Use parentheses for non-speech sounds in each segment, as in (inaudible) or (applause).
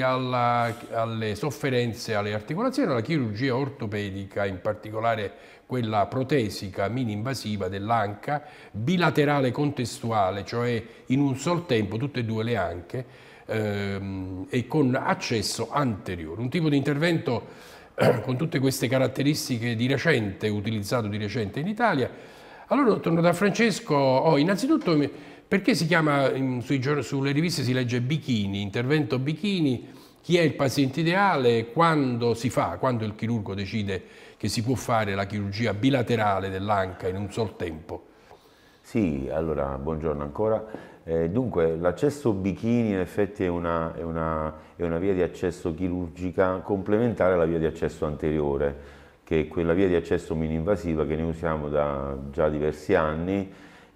alla, alle sofferenze alle articolazioni, alla chirurgia ortopedica, in particolare quella protesica mini-invasiva dell'anca, bilaterale contestuale, cioè in un sol tempo tutte e due le anche, ehm, e con accesso anteriore. Un tipo di intervento eh, con tutte queste caratteristiche di recente, utilizzato di recente in Italia. Allora, torno da Francesco, oh, innanzitutto perché si chiama, sui, sulle riviste si legge Bikini, intervento Bikini, chi è il paziente ideale, quando si fa, quando il chirurgo decide che si può fare la chirurgia bilaterale dell'anca in un sol tempo? Sì, allora, buongiorno ancora. Eh, dunque, l'accesso bikini in effetti è una, è, una, è una, via di accesso chirurgica complementare alla via di accesso anteriore, che è quella via di accesso mini-invasiva che noi usiamo da già diversi anni,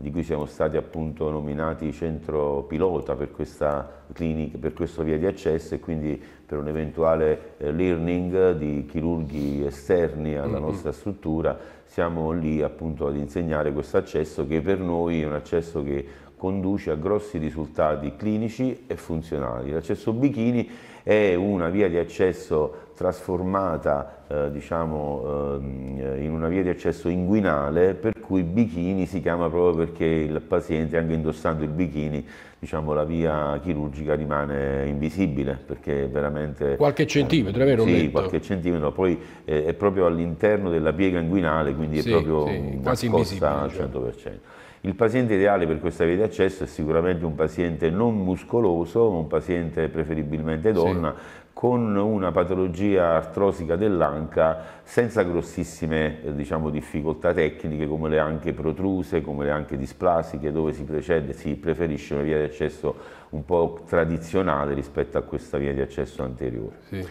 di cui siamo stati appunto nominati centro pilota per questa clinica, per questo via di accesso e quindi per un eventuale eh, learning di chirurghi esterni alla nostra struttura siamo lì appunto ad insegnare questo accesso che per noi è un accesso che conduce a grossi risultati clinici e funzionali. L'accesso Bikini è una via di accesso trasformata eh, diciamo, eh, in una via di accesso inguinale per cui bikini si chiama proprio perché il paziente anche indossando il bikini diciamo, la via chirurgica rimane invisibile perché veramente... Qualche centimetro, è vero? Sì, letto. qualche centimetro, poi eh, è proprio all'interno della piega inguinale, quindi sì, è proprio sì, quasi invisibile. Al 100%. Certo. Cioè. Il paziente ideale per questa via di accesso è sicuramente un paziente non muscoloso, un paziente preferibilmente donna, sì con una patologia artrosica dell'anca senza grossissime eh, diciamo, difficoltà tecniche come le anche protruse, come le anche displasiche, dove si, precede, si preferisce una via di accesso un po' tradizionale rispetto a questa via di accesso anteriore. Sì.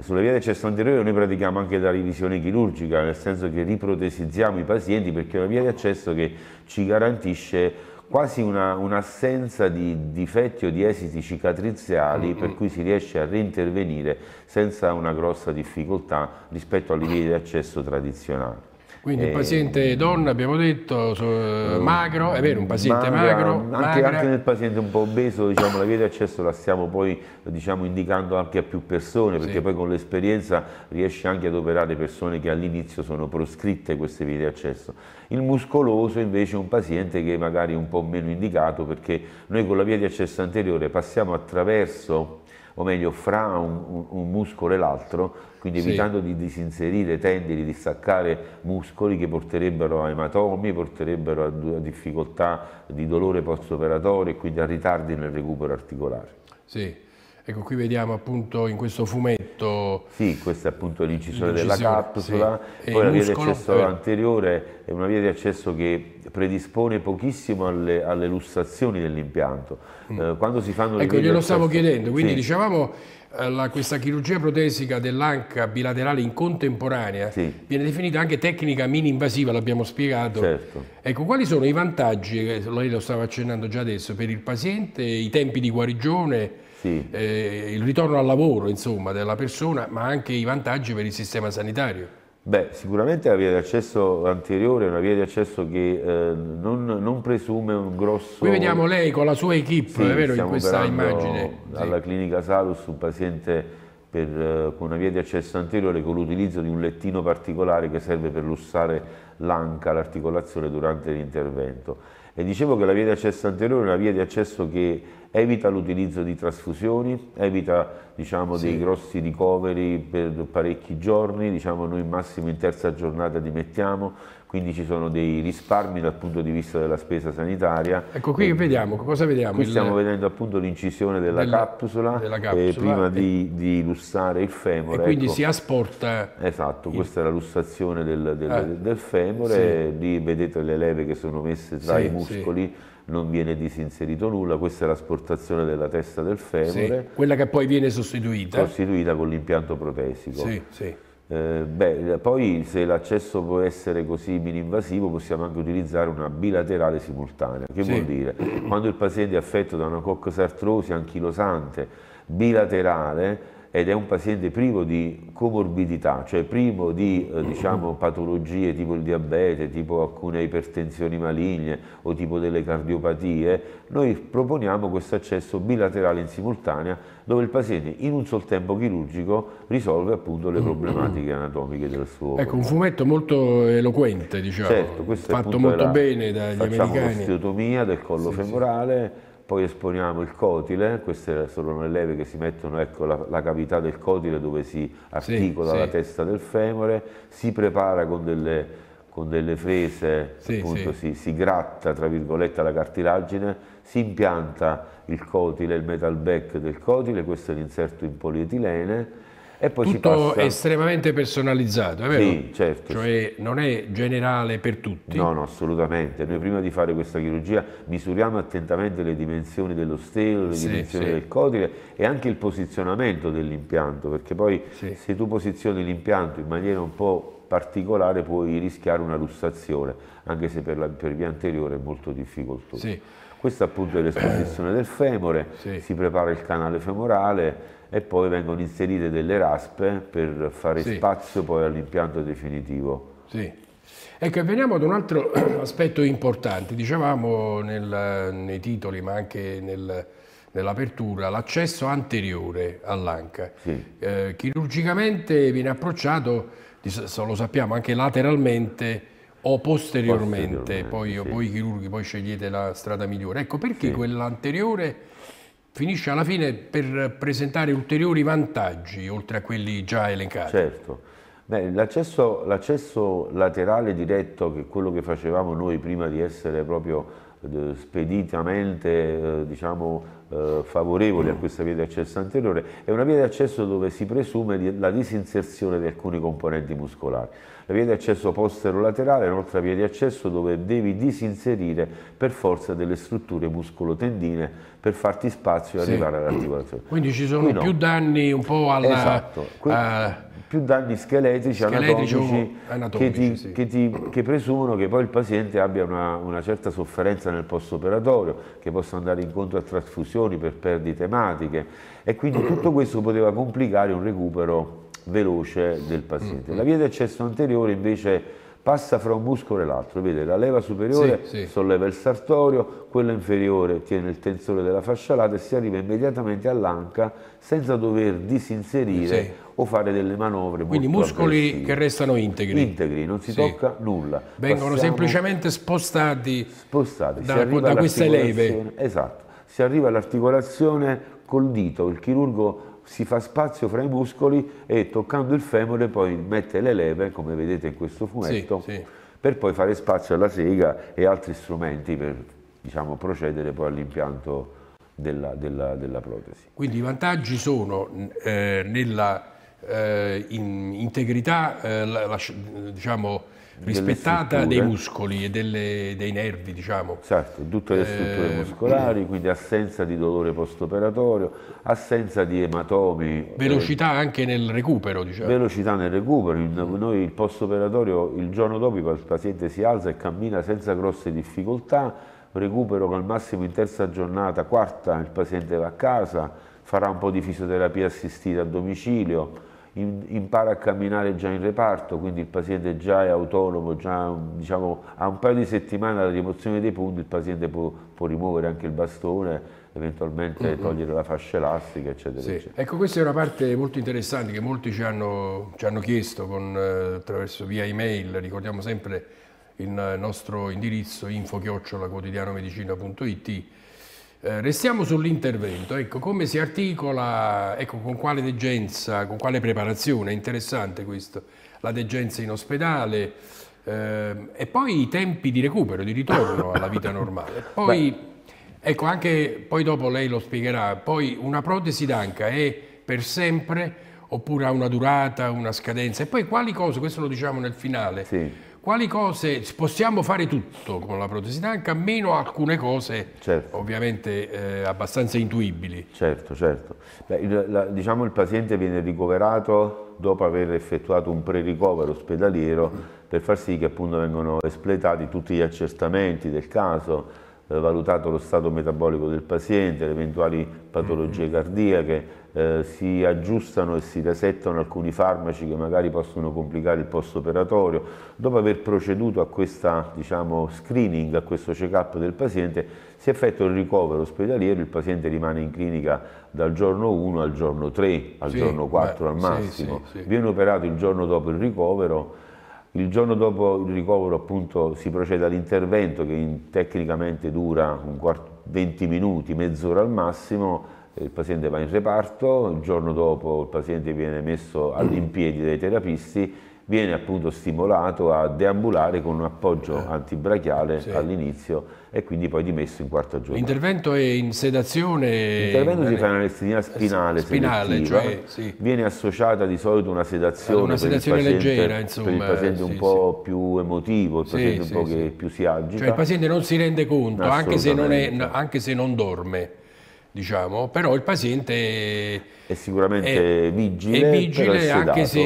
Sulla via di accesso anteriore noi pratichiamo anche la revisione chirurgica, nel senso che riprotesizziamo i pazienti perché è una via di accesso che ci garantisce quasi una, un'assenza di difetti o di esiti cicatriziali mm-hmm. per cui si riesce a reintervenire senza una grossa difficoltà rispetto alle livelli di accesso tradizionali. Quindi un eh, paziente donna, abbiamo detto, so, eh, magro, è vero, un paziente magra, magro. Anche, anche, nel paziente un po' obeso, diciamo, la via di accesso la stiamo poi diciamo, indicando anche a più persone, perché sì. poi con l'esperienza riesce anche ad operare persone che all'inizio sono proscritte queste vie di accesso. Il muscoloso invece è un paziente che magari è un po' meno indicato perché noi con la via di accesso anteriore passiamo attraverso o meglio fra un, un, un muscolo e l'altro, quindi evitando sì. di disinserire tendini, di staccare muscoli che porterebbero a ematomi, porterebbero a, a difficoltà di dolore post-operatorio e quindi a ritardi nel recupero articolare. Sì. Ecco, qui vediamo appunto in questo fumetto... Sì, questa appunto è l'incisione della capsula, sì. poi la via di accesso eh. anteriore è una via di accesso che predispone pochissimo alle, alle lussazioni dell'impianto. Mm. Eh, quando si fanno ecco, le Ecco, glielo accesso... stavo chiedendo, quindi sì. dicevamo eh, la, questa chirurgia protesica dell'anca bilaterale in contemporanea sì. viene definita anche tecnica mini-invasiva, l'abbiamo spiegato. Certo. Ecco, quali sono i vantaggi, eh, lei lo stava accennando già adesso, per il paziente, i tempi di guarigione sì. eh, il ritorno al lavoro insomma, della persona, ma anche i vantaggi per il sistema sanitario. Beh, sicuramente la via di accesso anteriore è una via di accesso che eh, non, non, presume un grosso... Qui vediamo lei con la sua equip, sì, è vero, in questa immagine. Alla sì. clinica Salus un paziente per, eh, con una via di accesso anteriore con l'utilizzo di un lettino particolare che serve per lussare l'anca, l'articolazione durante l'intervento. E dicevo che la via di accesso anteriore è una via di accesso che evita l'utilizzo di trasfusioni, evita diciamo, sì. dei grossi ricoveri per parecchi giorni, diciamo, noi massimo in terza giornata li mettiamo, quindi ci sono dei risparmi dal punto di vista della spesa sanitaria. Ecco qui e vediamo, cosa vediamo? Qui stiamo il... vedendo appunto l'incisione della, della, capsula, della eh, capsula eh, prima e... di, di, lussare il femore. E quindi ecco. si asporta... Esatto, il... questa è la lussazione del, del, ah, del femore, sì. lì vedete le leve che sono messe tra sì, i muscoli. Sì non viene disinserito nulla, questa è l'asportazione della testa del femore. Sì, quella che poi viene sostituita. Sostituita con l'impianto protesico. Sì, sì. Eh, beh, poi se l'accesso può essere così mini-invasivo possiamo anche utilizzare una bilaterale simultanea, che sì. vuol dire quando il paziente è affetto da una coccosartrosi anchilosante bilaterale ed è un paziente privo di comorbidità, cioè privo di eh, diciamo, patologie tipo il diabete, tipo alcune ipertensioni maligne o tipo delle cardiopatie, noi proponiamo questo accesso bilaterale in simultanea dove il paziente in un sol tempo chirurgico risolve appunto le problematiche (clears throat) anatomiche del suo Ecco, un fumetto molto eloquente, diciamo, certo, fatto molto della, bene dagli facciamo americani. Facciamo l'osteotomia del collo sì, femorale, sì poi esponiamo il cotile, queste sono le leve che si mettono, ecco la, la cavità del cotile dove si articola sì, la sì. testa del femore, si prepara con delle, con delle frese, sì, appunto si, si, gratta tra virgolette la cartilagine, si impianta il cotile, il metal back del cotile, questo è l'inserto in polietilene, e poi Tutto si passa... estremamente personalizzato, è vero? Sì, certo. Cioè non è generale per tutti? No, no, assolutamente. Noi prima di fare questa chirurgia misuriamo attentamente le dimensioni dello stelo, le sì, dimensioni sì. del codile e anche il posizionamento dell'impianto, perché poi sì. se tu posizioni l'impianto in maniera un po' particolare puoi rischiare una russazione, anche se per, la, per via anteriore è molto difficoltoso. Sì. Questa appunto è l'esposizione del femore, sì. si prepara il canale femorale, e poi vengono inserite delle raspe per fare sì. spazio poi all'impianto definitivo. Sì. Ecco, veniamo ad un altro (clears throat) aspetto importante, dicevamo nel, nei titoli ma anche nel, nell'apertura, l'accesso anteriore all'anca. Sì. Eh, chirurgicamente viene approcciato, lo sappiamo, anche lateralmente o posteriormente, posteriormente poi, sì. poi, chirurghi poi scegliete la strada migliore. Ecco, perché sì. quell'anteriore finisce alla fine per presentare ulteriori vantaggi oltre a quelli già elencati. Certo. L'accesso laterale diretto, che è quello che facevamo noi prima di essere proprio eh, speditamente eh, diciamo, eh, favorevoli a questa via di accesso anteriore, è una via di accesso dove si presume la disinserzione di alcuni componenti muscolari. La via di accesso postero laterale è un'altra via di accesso dove devi disinserire per forza delle strutture muscolotendine per farti spazio e sì. arrivare all'articolazione. Quindi ci sono no. più danni un po' alla... Esatto. A... Eh, più danni scheletrici, scheletrici anatomici, anatomici, che, ti, sì. che, ti, che, presumono che poi il paziente abbia una, una certa sofferenza nel post-operatorio, che possa andare incontro a trasfusioni per perdite ematiche e quindi tutto questo poteva complicare un recupero veloce del paziente. Mm, mm. La via di anteriore invece passa fra un muscolo e l'altro, vede la leva superiore sì, sì. solleva il sartorio, quella inferiore tiene il tensore della fascialata e si arriva immediatamente all'anca senza dover disinserire sì. o fare delle manovre Quindi muscoli avversivi. che restano integri. Integri, non si tocca nulla. Vengono Passiamo, semplicemente spostati, spostati. da, da queste leve. Esatto, si arriva all'articolazione col dito, il chirurgo si fa spazio fra i muscoli e toccando il femore poi mette le leve, come vedete in questo fumetto, sì, sì. per poi fare spazio alla sega e altri strumenti per diciamo, procedere poi all'impianto della, della, della, protesi. Quindi i vantaggi sono eh, nella eh, in integrità eh, la, la, diciamo, rispettata dei muscoli e delle, dei nervi. Diciamo. Esatto, tutte le strutture eh, muscolari, quindi assenza di dolore postoperatorio, assenza di ematomi. Eh, Velocità anche nel recupero. Diciamo. Velocità nel recupero, mm. noi il postoperatorio il giorno dopo il paziente si alza e cammina senza grosse difficoltà, recupero che al massimo in terza giornata, quarta il paziente va a casa, farà un po' di fisioterapia assistita a domicilio, impara a camminare già in reparto, quindi il paziente già è autonomo, già diciamo, a un paio di settimane dalla rimozione dei punti il paziente può, può rimuovere anche il bastone, eventualmente mm -hmm. togliere la fascia elastica, eccetera, sì. eccetera, Ecco, questa è una parte molto interessante che molti ci hanno, ci hanno chiesto con, eh, attraverso via email, ricordiamo sempre il nostro indirizzo info-quotidianomedicina.it eh, restiamo sull'intervento, ecco, come si articola, ecco, con quale degenza, con quale preparazione, è interessante questo, la degenza in ospedale eh, e poi i tempi di recupero, di ritorno alla vita normale. (laughs) Poi, ecco, anche, poi dopo lei lo spiegherà, poi una protesi d'anca è per sempre oppure ha una durata, una scadenza e poi quali cose, questo lo diciamo nel finale, sì quali cose possiamo fare tutto con la protesi d'anca, meno alcune cose certo. ovviamente eh, abbastanza intuibili. Certo, certo. La, la, diciamo il paziente viene ricoverato dopo aver effettuato un pre-ricovero ospedaliero per far sì che appunto vengano espletati tutti gli accertamenti del caso, eh, valutato lo stato metabolico del paziente, le eventuali patologie mm. cardiache, eh, si aggiustano e si resettano alcuni farmaci che magari possono complicare il post-operatorio. Dopo aver proceduto a questo diciamo, screening, a questo check-up del paziente, si effettua il ricovero ospedaliero, il paziente rimane in clinica dal giorno 1 al giorno 3, al sì, giorno 4 beh, al massimo, sì, sì, viene operato il giorno dopo il ricovero, il giorno dopo il ricovero appunto si procede all'intervento che in, tecnicamente dura 20 minuti, mezz'ora al massimo, il paziente va in reparto, il giorno dopo il paziente viene messo all'impiedi dai terapisti, viene appunto stimolato a deambulare con un appoggio eh. antibrachiale sì. all'inizio e quindi poi dimesso in quarto giorno. L'intervento è in sedazione? L'intervento si fa in eh, anestesia spinale, spinale cioè, sì. viene associata di solito una sedazione, una sedazione per, il paziente, leggera, insomma, per il paziente sì, un po' più emotivo, il paziente un po' che più si agita. Cioè il paziente non si rende conto, anche se non, è, anche se non dorme diciamo, però il paziente è sicuramente è, vigile, è vigile anche se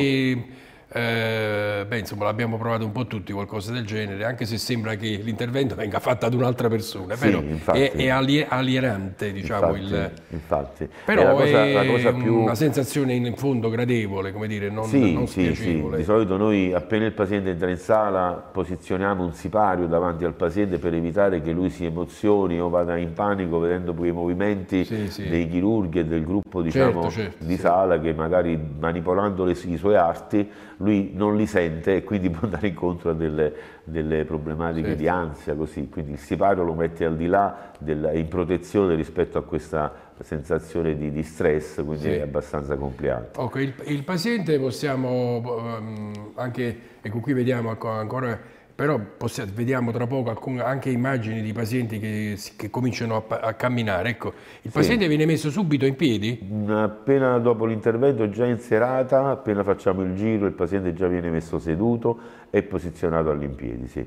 eh, beh, insomma, l'abbiamo provato un po' tutti qualcosa del genere, anche se sembra che l'intervento venga fatto ad un'altra persona, sì, infatti, è, è alie, alierante, diciamo, infatti, il... Infatti. Però cosa, è, cosa più... una sensazione in fondo gradevole, come dire, non, sì, non sì, sì, Di solito noi appena il paziente entra in sala posizioniamo un sipario davanti al paziente per evitare che lui si emozioni o vada in panico vedendo poi i movimenti sì, sì. dei chirurghi e del gruppo certo, diciamo, certo, certo, di sala che magari manipolando le, i suoi arti lui non li sente e quindi può andare incontro a delle, delle problematiche certo. di ansia, così. quindi il sipario lo mette al di là, del, in protezione rispetto a questa sensazione di, di stress, quindi sì. è abbastanza complicato. Okay, il, il, paziente possiamo um, anche, ecco qui vediamo ancora però possiamo, vediamo tra poco alcun, anche immagini di pazienti che, che cominciano a, a, camminare. Ecco, il paziente sì. viene messo subito in piedi? Mm, appena dopo l'intervento, già in serata, appena facciamo il giro, il paziente già viene messo seduto e posizionato all'impiedi, sì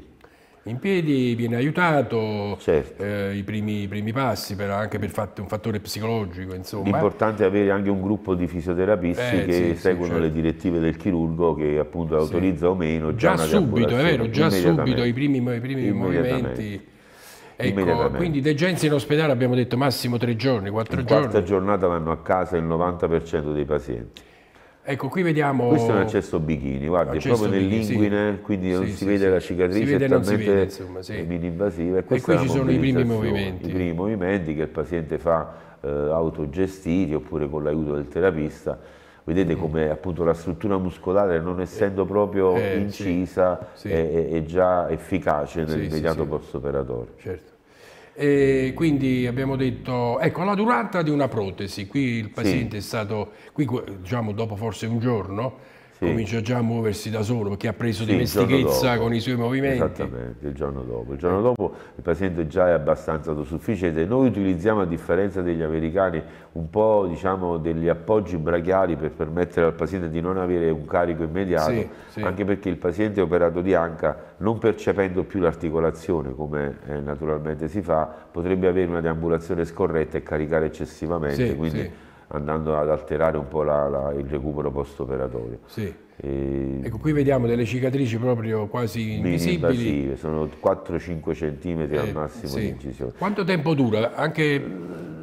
in piedi, viene aiutato, certo. eh, i, primi, i, primi, passi però anche per fatto, un fattore psicologico. Insomma. L'importante è avere anche un gruppo di fisioterapisti eh, che sì, seguono sì, certo. le direttive del chirurgo che appunto autorizza sì. o meno. Già, già subito, è vero, già subito i primi, i primi movimenti. Ecco, quindi degenza in ospedale abbiamo detto massimo tre giorni, quattro in giorni. La quarta giornata vanno a casa il 90% dei pazienti. Ecco, qui vediamo... Questo è un accesso Bichini, guarda, è proprio nell'inguine, sì. quindi non sì, si sì, vede la cicatrice, vede, è talmente insomma, mini-invasiva. E, e qui ci sono i primi movimenti. I primi movimenti che il paziente fa eh, autogestiti oppure con l'aiuto del terapista. Vedete mm. come appunto la struttura muscolare, non eh, essendo proprio eh, incisa, è, è, già efficace nell'immediato post-operatorio. Certo. E quindi abbiamo detto, ecco, la durata di una protesi, qui il paziente sì. è stato, qui diciamo dopo forse un giorno, sì. comincia già a muoversi da solo perché ha preso sì, dimestichezza con i suoi movimenti. Esattamente, il giorno dopo. Il giorno dopo il paziente già è abbastanza autosufficiente. Noi utilizziamo, a differenza degli americani, un po' diciamo, degli appoggi brachiali per permettere al paziente di non avere un carico immediato, sì, sì. anche perché il paziente operato di anca, non percependo più l'articolazione come eh, naturalmente si fa, potrebbe avere una deambulazione scorretta e caricare eccessivamente. Quindi, andando ad alterare un po' la, la, il recupero post-operatorio. Sì. E... Ecco, qui vediamo delle cicatrici proprio quasi invisibili. Invasive, sono 4-5 centimetri eh, al massimo sì. di incisione. Quanto tempo dura? Anche,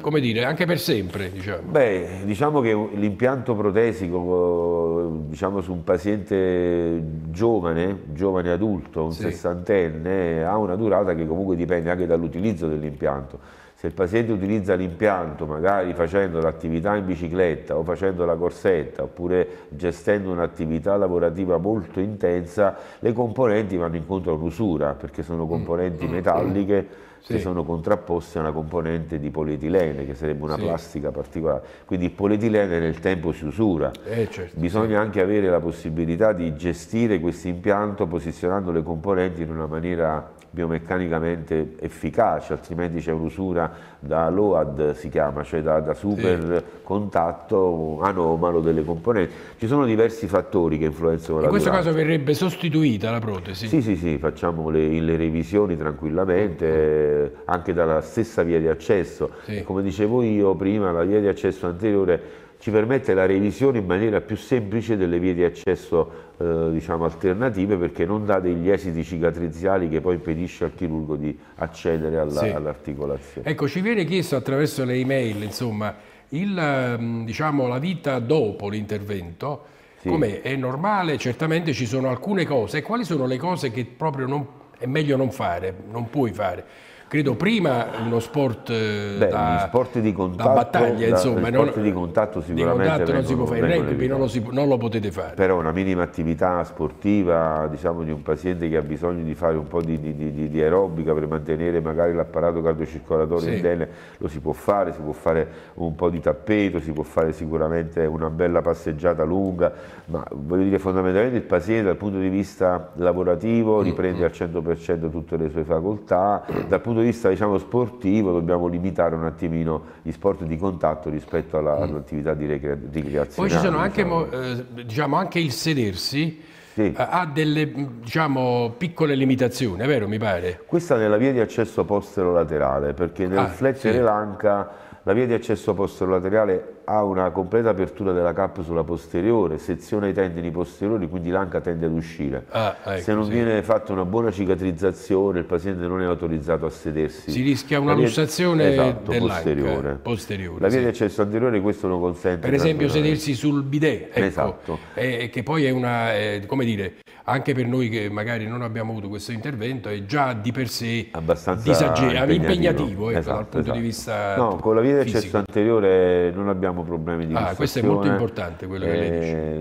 come dire, anche per sempre? Diciamo. Beh, diciamo che l'impianto protesico diciamo, su un paziente giovane, giovane adulto, un sì. sessantenne, ha una durata che comunque dipende anche dall'utilizzo dell'impianto se il paziente utilizza l'impianto magari facendo l'attività in bicicletta o facendo la corsetta oppure gestendo un'attività lavorativa molto intensa, le componenti vanno incontro all'usura perché sono mm. componenti mm, metalliche sì. che sono contrapposte a una componente di polietilene che sarebbe una sì. plastica particolare. Quindi il polietilene nel tempo si usura. Eh, certo, Bisogna sì. anche avere la possibilità di gestire questo impianto posizionando le componenti in una maniera biomeccanicamente efficace, altrimenti c'è un'usura da LOAD si chiama, cioè da, da super sì. contatto anomalo delle componenti. Ci sono diversi fattori che influenzano in la durata. In questo caso verrebbe sostituita la protesi? Sì, sì, sì, facciamo le, le revisioni tranquillamente, anche dalla stessa via di accesso. Sì. Come dicevo io prima, la via di accesso anteriore ci permette la revisione in maniera più semplice delle vie di accesso eh, diciamo, alternative perché non dà degli esiti cicatriziali che poi impedisce al chirurgo di accedere all'articolazione. Sì. All ecco, ci viene chiesto attraverso le email, insomma, il, mm, diciamo, la vita dopo l'intervento, sì. com'è? È normale? Certamente ci sono alcune cose. E quali sono le cose che proprio non, è meglio non fare, non puoi fare? credo prima uno sport eh, Beh, da, sport di contatto, da battaglia, da, insomma, non, di contatto sicuramente di contatto non si può fare, il rugby non lo, si, non lo, potete fare. Però una minima attività sportiva, diciamo, di un paziente che ha bisogno di fare un po' di, di, di aerobica per mantenere magari l'apparato cardiocircolatorio sì. tele lo si può fare, si può fare un po' di tappeto, si può fare sicuramente una bella passeggiata lunga, ma voglio dire fondamentalmente il paziente dal punto di vista lavorativo mm. riprende mm -hmm. al 100% tutte le sue facoltà, dal punto punto di vista diciamo, sportivo dobbiamo limitare un attimino gli sport di contatto rispetto mm. all'attività all di ricreazione. Poi ci sono diciamo. anche, diciamo, eh, diciamo, anche il sedersi, sì. Eh, ha delle diciamo, piccole limitazioni, è vero mi pare? Questa nella via di accesso postero laterale, perché nel ah, flex sì. l'anca la via di accesso postero laterale ha una completa apertura della capsula posteriore, seziona i tendini posteriori, quindi l'anca tende ad uscire. Ah, ecco, Se non sì. viene fatta una buona cicatrizzazione, il paziente non è autorizzato a sedersi. Si rischia una lussazione esatto, posteriore. posteriore. La via sì. di accesso anteriore questo non consente. Per esempio sedersi sul bidet, ecco, esatto. Eh, che poi è una, eh, come dire, anche per noi che magari non abbiamo avuto questo intervento, è già di per sé abbastanza impegnativo, impegnativo ecco, esatto, dal punto esatto. di vista No, con la via di accesso anteriore non abbiamo abbiamo problemi di ah, questo è molto importante quello che lei eh,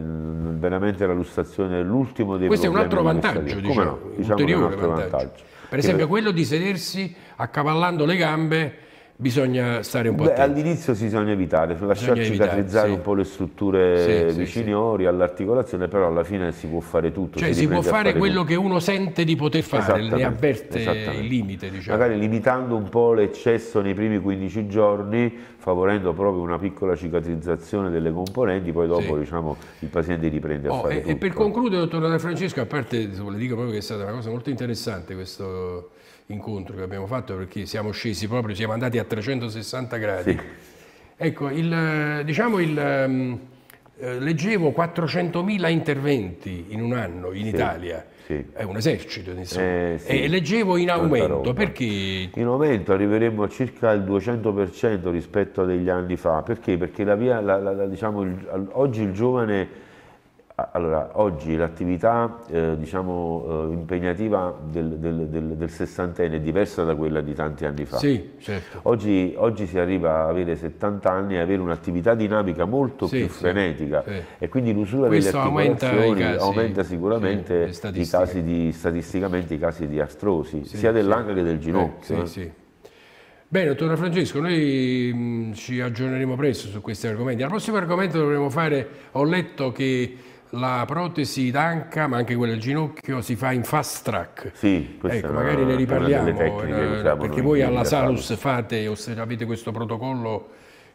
dice. Veramente la lustrazione è l'ultimo dei questo problemi. Questo è un altro vantaggio, diciamo, no? diciamo ulteriore un vantaggio. vantaggio. Per esempio che... quello di sedersi accavallando le gambe bisogna stare un po' attenti. All'inizio si bisogna evitare, lasciar bisogna cicatrizzare sì. un po' le strutture sì, viciniori sì, all'articolazione, però alla fine si può fare tutto. Cioè si, si può fare, fare quello tutto. che uno sente di poter fare, ne avverte il limite. Diciamo. Magari limitando un po' l'eccesso nei primi 15 giorni, favorendo proprio una piccola cicatrizzazione delle componenti, poi dopo sì. diciamo, il paziente riprende a oh, fare e, tutto. E per concludere, dottor De Francesco, a parte insomma, le dico proprio che è stata una cosa molto interessante questo incontro che abbiamo fatto perché siamo scesi proprio, siamo andati a 360 gradi. Sì. Ecco, il, diciamo il ehm, eh, leggevo 400.000 interventi in un anno in sì, Italia, sì. è un esercito insomma, eh, sì. e leggevo in aumento, perché? In aumento arriveremo a circa il 200% rispetto a degli anni fa, perché? Perché la via, la, la, diciamo, il, oggi il giovane allora, oggi l'attività eh, diciamo, eh, impegnativa del, del, del, del, sessantenne è diversa da quella di tanti anni fa. Sì, certo. oggi, oggi, si arriva ad avere 70 anni e avere un'attività dinamica molto sì, più frenetica sì, e quindi l'usura delle articolazioni aumenta, aumenta sicuramente i casi di, statisticamente i casi di artrosi, sia dell'anca che del eh, ginocchio. Eh, Bene, dottor Francesco, noi mh, mm, ci aggiorneremo presto su questi argomenti. Al prossimo argomento dovremo fare, ho letto che la protesi d'anca, ma anche quella del ginocchio, si fa in fast track. Sì, ecco, magari ne riparliamo, tecniche, eh, diciamo, perché voi alla Salus fate, avete questo protocollo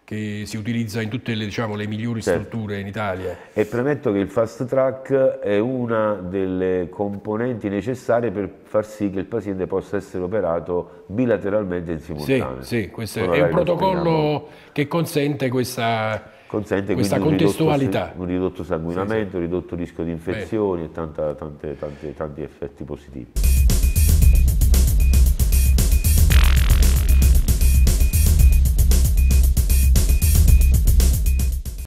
che si utilizza in tutte le, diciamo, le migliori certo. strutture in Italia. E premetto che il fast track è una delle componenti necessarie per far sì che il paziente possa essere operato bilateralmente in simultanea. Sì, sì questo Però è un protocollo che consente questa consente questa contestualità. Un un ridotto sanguinamento, sì, sì. un ridotto rischio di infezioni Beh. e tanta, tante, tante, tanti effetti positivi.